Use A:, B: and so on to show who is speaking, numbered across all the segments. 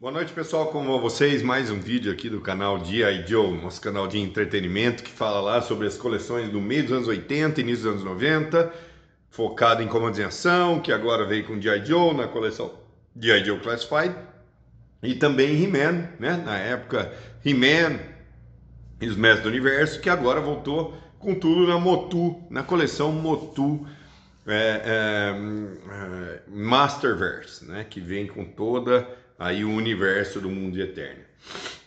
A: Boa noite, pessoal. Como vão vocês? Mais um vídeo aqui do canal G.I. Joe, nosso canal de entretenimento que fala lá sobre as coleções do meio dos anos 80 início dos anos 90, focado em comandos em ação, que agora veio com G.I. Joe na coleção G.I. Joe Classified e também He-Man, né? Na época, He-Man e os Mestres do Universo, que agora voltou com tudo na Motu, na coleção Motu é, é, é, Masterverse, né? Que vem com toda aí o universo do mundo eterno.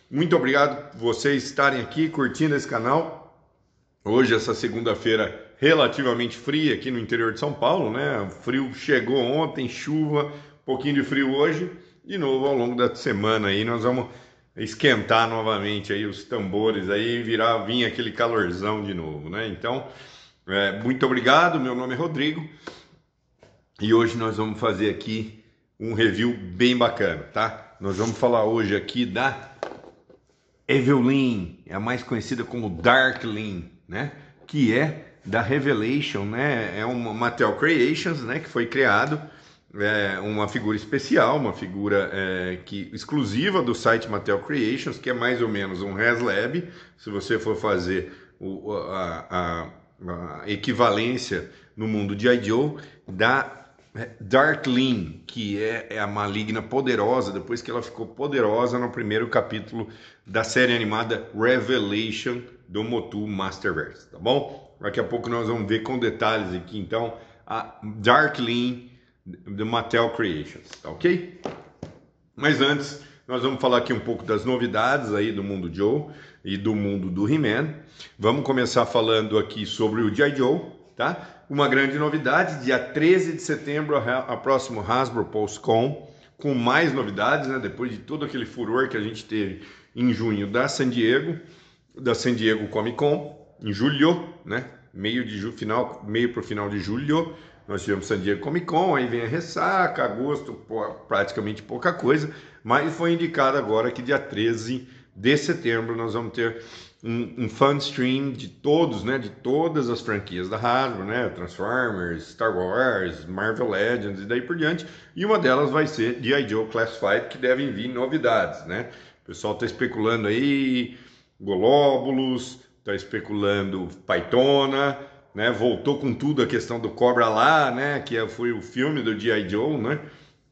A: Muito obrigado por vocês estarem aqui curtindo esse canal. Hoje, essa segunda-feira relativamente fria aqui no interior de São Paulo, né? O frio chegou ontem, chuva, um pouquinho de frio hoje. De novo, ao longo da semana aí, nós vamos esquentar novamente aí os tambores aí, virar, vir aquele calorzão de novo, né? Então, é, muito obrigado. Meu nome é Rodrigo e hoje nós vamos fazer aqui um review bem bacana, tá? Nós vamos falar hoje aqui da Evelyn, é a mais conhecida como Darklin, né? Que é da Revelation, né? É uma Mattel Creations, né? Que foi criado é, uma figura especial, uma figura é, que exclusiva do site Mattel Creations, que é mais ou menos um HasLab. Se você for fazer o, a, a, a equivalência no mundo de I.D.O. da né? Darkling, que é, é a maligna poderosa, depois que ela ficou poderosa no primeiro capítulo da série animada Revelation do Motu Masterverse, tá bom? Daqui a pouco nós vamos ver com detalhes aqui, então, a Darkling do Mattel Creations, tá ok? Mas antes, nós vamos falar aqui um pouco das novidades aí do mundo Joe e do mundo do He-Man. Vamos começar falando aqui sobre o G.I. Joe, tá? Uma grande novidade, dia 13 de setembro, a próximo Hasbro PulseCon, com mais novidades, né? Depois de todo aquele furor que a gente teve em junho da San Diego, da San Diego Comic Con, em julho, né? Meio de julho, final, meio para o final de julho, nós tivemos San Diego Comic Con, aí vem a ressaca, agosto, praticamente pouca coisa, mas foi indicado agora que dia 13 de setembro nós vamos ter um, um fan stream de todos, né, de todas as franquias da Hasbro, né, Transformers, Star Wars, Marvel Legends e daí por diante. E uma delas vai ser G.I. Joe Classified, que devem vir novidades, né? O pessoal tá especulando aí Golóbulos, tá especulando Paitona, né? Voltou com tudo a questão do Cobra lá, né, que é, foi o filme do G.I. Joe, né?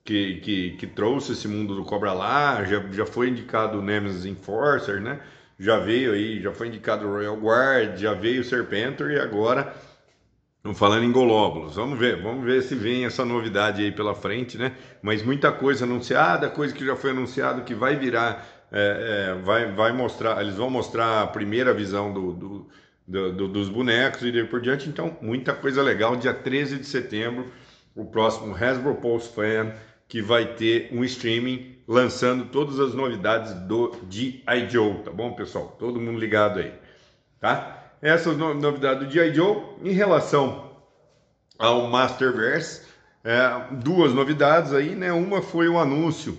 A: Que, que, que, trouxe esse mundo do Cobra lá, já, já foi indicado o Nemesis Enforcer, né? já veio aí, já foi indicado o Royal Guard, já veio o Serpentor e agora não falando em golóbulos. Vamos ver, vamos ver se vem essa novidade aí pela frente, né? Mas muita coisa anunciada, coisa que já foi anunciado que vai virar, é, é, vai, vai mostrar, eles vão mostrar a primeira visão do, do, do, do dos bonecos e daí por diante. Então, muita coisa legal. Dia 13 de setembro, o próximo Hasbro Pulse Fan que vai ter um streaming lançando todas as novidades do de Joe, tá bom, pessoal? Todo mundo ligado aí, tá? Essas novidades do G.I. Joe em relação ao Masterverse, é, duas novidades aí, né? Uma foi o anúncio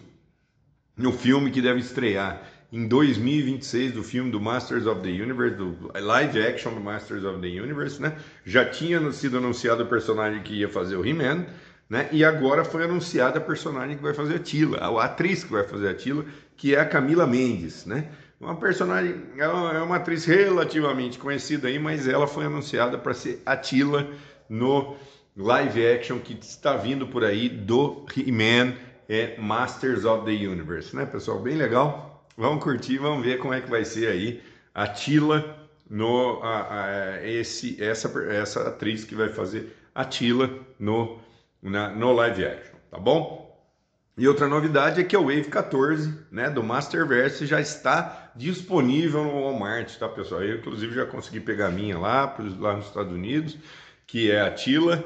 A: no filme que deve estrear em 2026 do filme do Masters of the Universe, do live action do Masters of the Universe, né? Já tinha sido anunciado o personagem que ia fazer o He-Man, né? E agora foi anunciada a personagem que vai fazer a Tila, a atriz que vai fazer a Tila, que é a Camila Mendes, né? Uma personagem, ela é uma atriz relativamente conhecida aí, mas ela foi anunciada para ser a Tila no live action que está vindo por aí do He-Man é Masters of the Universe, né, pessoal? Bem legal. Vamos curtir, vamos ver como é que vai ser aí a Tila no a, a, esse essa essa atriz que vai fazer a Tila no na, né, no live action, tá bom? E outra novidade é que o Wave 14, né, do Masterverse já está disponível no Walmart, tá, pessoal? Eu inclusive já consegui pegar a minha lá, lá nos Estados Unidos, que é a Tila,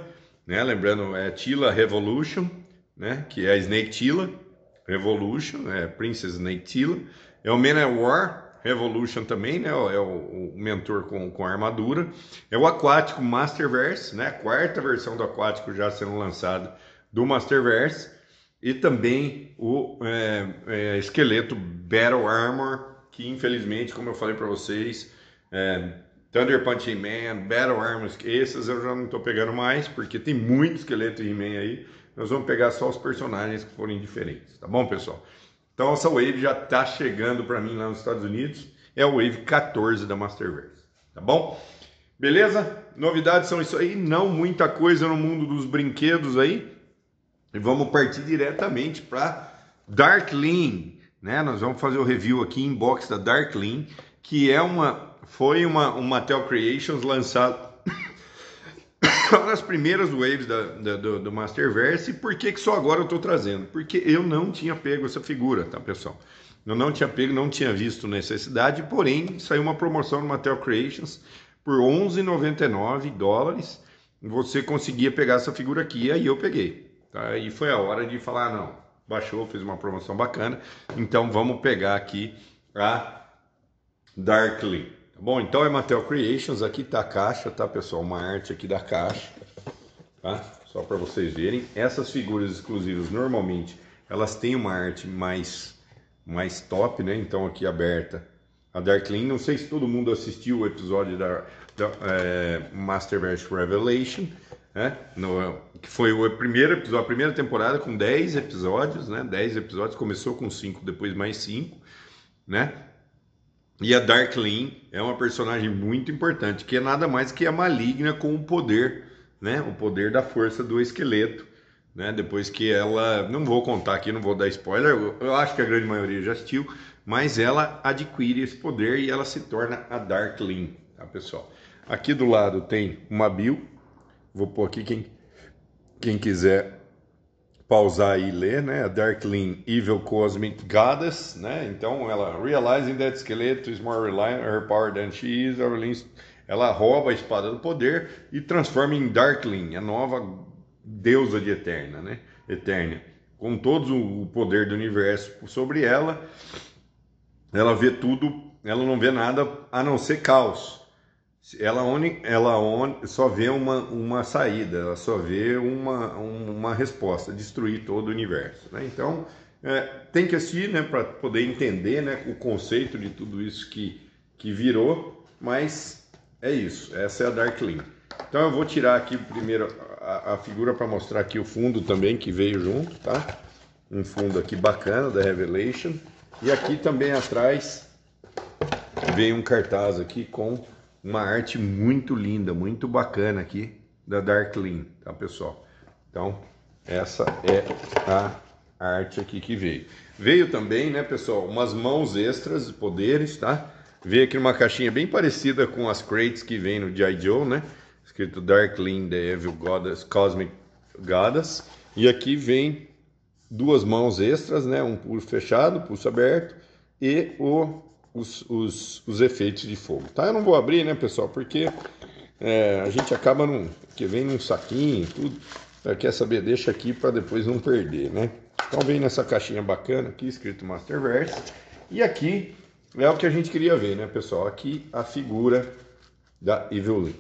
A: né? Lembrando, é Tila Revolution, né, que é a Snake Tila Revolution, é Princess Snake Tila. É o Man at War, Revolution também, né? É o, o mentor com, com armadura. É o Aquático Masterverse, né? A quarta versão do Aquático já sendo lançado do Masterverse. E também o é, é, esqueleto Battle Armor, que infelizmente, como eu falei para vocês, é, Thunder Punch man Battle Armor, esses eu já não estou pegando mais, porque tem muito esqueleto He-Man aí. Nós vamos pegar só os personagens que forem diferentes, tá bom, pessoal? Então essa Wave já está chegando para mim lá nos Estados Unidos. É a Wave 14 da Masterverse, tá bom? Beleza? Novidades são isso aí, não muita coisa no mundo dos brinquedos aí. E vamos partir diretamente para Darkling, né? Nós vamos fazer o review aqui em box da Darkling, que é uma foi uma uma Mattel Creations lançada só nas primeiras waves da, da, do, do Masterverse. E por que, que só agora eu estou trazendo? Porque eu não tinha pego essa figura, tá, pessoal? Eu não tinha pego, não tinha visto necessidade, porém saiu uma promoção no Mattel Creations por 11,99 dólares. Você conseguia pegar essa figura aqui, aí eu peguei. Tá? E foi a hora de falar: ah, não, baixou, fez uma promoção bacana, então vamos pegar aqui a Darkly. Tá bom, então é Mattel Creations, aqui está a caixa, tá pessoal? Uma arte aqui da caixa, tá? Só para vocês verem. Essas figuras exclusivas, normalmente, elas têm uma arte mais, mais top, né? Então aqui aberta a Darkling. Não sei se todo mundo assistiu o episódio da, da é, Masterverse Revelation, né? No, que foi o primeiro episódio, a primeira temporada com 10 episódios, né? 10 episódios, começou com 5, depois mais 5, né? E a Darkling é uma personagem muito importante, que é nada mais que a maligna com o poder, né? O poder da força do esqueleto, né? Depois que ela, não vou contar aqui, não vou dar spoiler, eu acho que a grande maioria já assistiu, mas ela adquire esse poder e ela se torna a Darkling, tá, pessoal? Aqui do lado tem uma Bill. Vou pôr aqui quem quem quiser pausar e ler, né? A Darkling Evil Cosmic Goddess, né? Então ela realizing that Skeletor is more reliant on her power than she is, ela rouba a espada do poder e transforma em Darkling, a nova deusa de Eterna, né? Eterna, com todo o poder do universo sobre ela, ela vê tudo, ela não vê nada a não ser caos ela, ela só vê uma, uma saída, ela só vê uma, uma resposta, destruir todo o universo. Né? Então, é, tem que assistir né, para poder entender né, o conceito de tudo isso que, que virou, mas é isso, essa é a Darkling. Então eu vou tirar aqui primeiro a, a figura para mostrar aqui o fundo também que veio junto, tá? Um fundo aqui bacana da Revelation. E aqui também atrás vem um cartaz aqui com uma arte muito linda, muito bacana aqui da Darklin, tá pessoal? Então, essa é a arte aqui que veio. Veio também, né, pessoal, umas mãos extras, poderes, tá? Veio aqui numa caixinha bem parecida com as crates que vem no G.I. Joe, né? Escrito Darklin, The Evil Goddess, Cosmic Goddess. E aqui vem duas mãos extras, né? Um pulso fechado, pulso aberto e o os, os, os efeitos de fogo. Tá? Eu não vou abrir, né, pessoal? Porque é, a gente acaba num, que vem num saquinho, tudo. Quer saber? Deixa aqui para depois não perder, né? Então vem nessa caixinha bacana aqui, escrito Masterverse. E aqui é o que a gente queria ver, né, pessoal? Aqui a figura da Evelyn,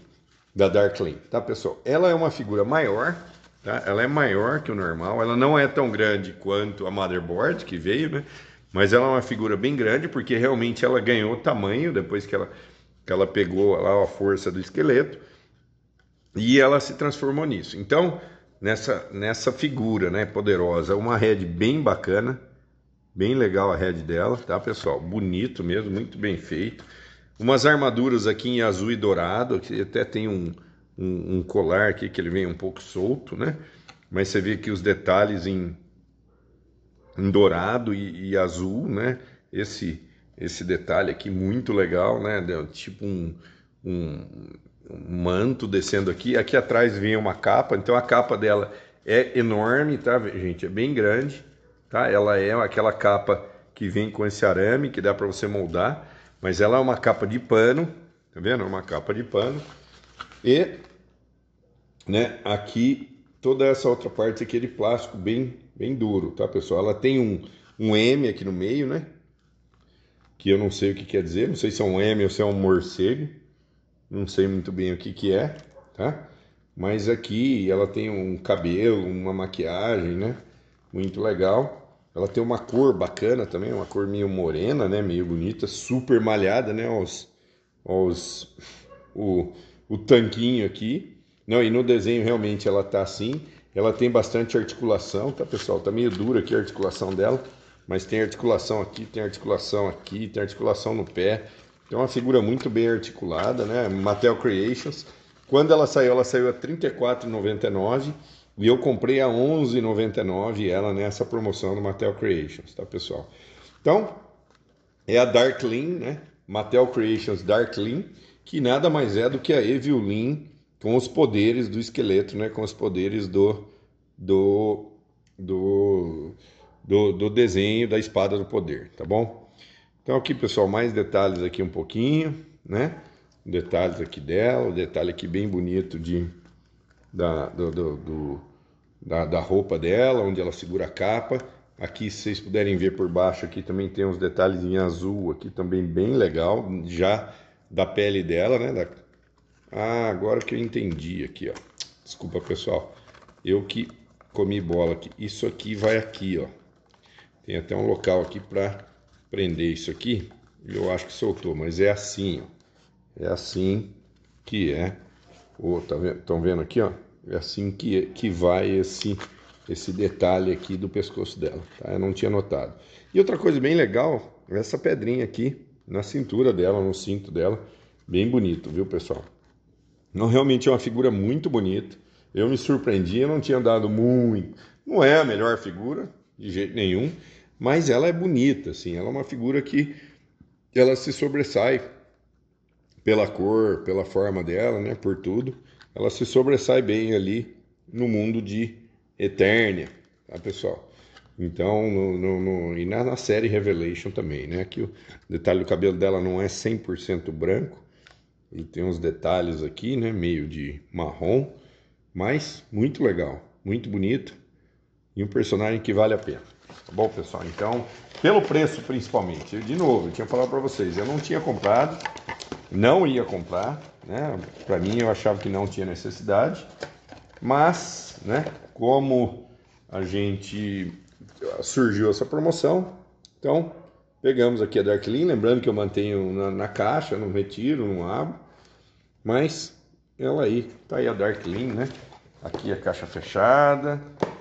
A: da Darkling, tá, pessoal? Ela é uma figura maior, tá? Ela é maior que o normal, ela não é tão grande quanto a motherboard que veio, né? Mas ela é uma figura bem grande porque realmente ela ganhou tamanho depois que ela, que ela pegou lá a força do esqueleto e ela se transformou nisso. Então, nessa, nessa figura né, poderosa, uma rede bem bacana, bem legal a rede dela, tá pessoal? Bonito mesmo, muito bem feito. Umas armaduras aqui em azul e dourado, que até tem um, um, um colar aqui que ele vem um pouco solto, né? Mas você vê que os detalhes em, em dourado e, e azul, né? Esse esse detalhe aqui muito legal, né? Tipo um, um, um, manto descendo aqui. Aqui atrás vem uma capa, então a capa dela é enorme, tá, gente? É bem grande, tá? Ela é aquela capa que vem com esse arame que dá para você moldar, mas ela é uma capa de pano, tá vendo? É uma capa de pano. E, né, aqui toda essa outra parte aqui é de plástico bem bem duro, tá, pessoal? Ela tem um, um M aqui no meio, né? Que eu não sei o que quer dizer, não sei se é um M ou se é um morcego, não sei muito bem o que que é, tá? Mas aqui ela tem um cabelo, uma maquiagem, né? Muito legal. Ela tem uma cor bacana também, uma cor meio morena, né? Meio bonita, super malhada, né? Os, os, o, o tanquinho aqui. Não, e no desenho realmente ela tá assim. Ela tem bastante articulação, tá pessoal? Tá meio dura aqui a articulação dela, mas tem articulação aqui, tem articulação aqui, tem articulação no pé. Então é uma figura muito bem articulada, né? Mattel Creations. Quando ela saiu, ela saiu a R$ 34,99 e eu comprei a R$ 11,99 ela nessa promoção do Mattel Creations, tá pessoal? Então, é a Dark né? Mattel Creations Dark que nada mais é do que a Evil Lean com os poderes do esqueleto, né? com os poderes do, do, do, do, do desenho da espada do poder, tá bom? Então aqui, pessoal, mais detalhes aqui um pouquinho, né? Detalhes aqui dela, o detalhe aqui bem bonito de, da, do, do, do da, da roupa dela, onde ela segura a capa. Aqui, se vocês puderem ver por baixo, aqui também tem uns detalhes em azul aqui também bem legal, já da pele dela, né? Da, ah, agora que eu entendi aqui, ó. Desculpa, pessoal. Eu que comi bola aqui. Isso aqui vai aqui, ó. Tem até um local aqui para prender isso aqui. Eu acho que soltou, mas é assim, ó. É assim que é. Oh, tá vendo? Estão vendo aqui, ó? É assim que, que vai esse, esse detalhe aqui do pescoço dela, tá? Eu não tinha notado. E outra coisa bem legal, essa pedrinha aqui na cintura dela, no cinto dela. Bem bonito, viu, pessoal? Não, realmente é uma figura muito bonita. Eu me surpreendi, eu não tinha dado muito. Não é a melhor figura, de jeito nenhum, mas ela é bonita, assim. Ela é uma figura que ela se sobressai pela cor, pela forma dela, né, por tudo. Ela se sobressai bem ali no mundo de Eternia, tá, pessoal? Então, no, no, no, e na, na, série Revelation também, né? Que o detalhe do cabelo dela não é 100% branco, tem uns detalhes aqui, né? Meio de marrom, mas muito legal, muito bonito e um personagem que vale a pena. Tá bom, pessoal? Então, pelo preço principalmente. de novo, eu tinha falado para vocês, eu não tinha comprado, não ia comprar, né? Para mim eu achava que não tinha necessidade, mas, né, como a gente ah, surgiu essa promoção, então pegamos aqui a Dark lembrando que eu mantenho na, na caixa, não retiro, não abro. Mas ela aí, tá aí a Darkling, né? Aqui a caixa fechada,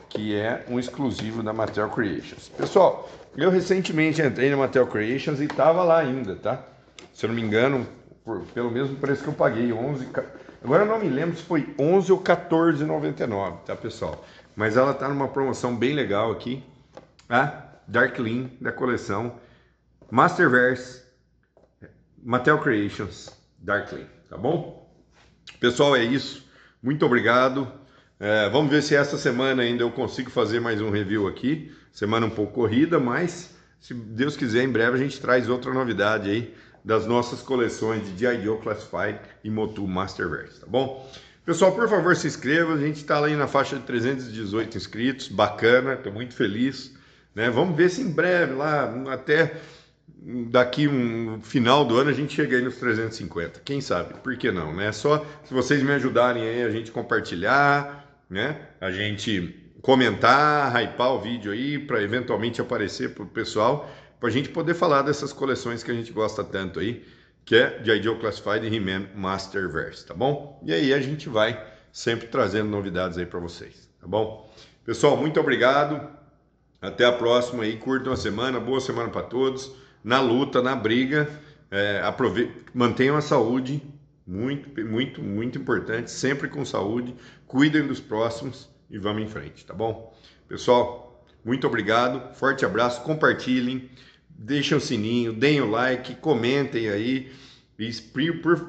A: que é um exclusivo da Mattel Creations. Pessoal, eu recentemente entrei na Mattel Creations e tava lá ainda, tá? Se eu não me engano, por, pelo mesmo preço que eu paguei, 11, agora eu não me lembro se foi 11 ou 14,99, tá, pessoal? Mas ela tá numa promoção bem legal aqui, a Darkling da coleção Masterverse Mattel Creations Darkling tá bom? Pessoal, é isso. Muito obrigado. É, vamos ver se essa semana ainda eu consigo fazer mais um review aqui. Semana um pouco corrida, mas se Deus quiser, em breve a gente traz outra novidade aí das nossas coleções de G.I. Joe Classified e Motu Masterverse, tá bom? Pessoal, por favor, se inscreva. A gente está aí na faixa de 318 inscritos. Bacana, estou muito feliz. Né? Vamos ver se em breve lá, até daqui um final do ano a gente chega aí nos 350. Quem sabe? Por que não, né? Só se vocês me ajudarem aí a gente compartilhar, né? A gente comentar, hypar o vídeo aí para eventualmente aparecer pro pessoal, para a gente poder falar dessas coleções que a gente gosta tanto aí, que é de ideal Classified e He-Man Masterverse, tá bom? E aí a gente vai sempre trazendo novidades aí para vocês, tá bom? Pessoal, muito obrigado. Até a próxima aí. Curtam a semana. Boa semana para todos na luta, na briga. É, aprove... Mantenham a saúde, muito, muito, muito importante. Sempre com saúde. Cuidem dos próximos e vamos em frente, tá bom? Pessoal, muito obrigado. Forte abraço. Compartilhem, deixem o sininho, deem o like, comentem aí. E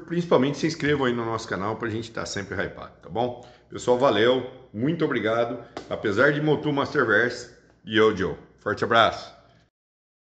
A: principalmente se inscrevam aí no nosso canal para a gente estar tá sempre hypado, tá bom? Pessoal, valeu, muito obrigado. Apesar de Motu Masterverse e eu, Joe. Forte abraço!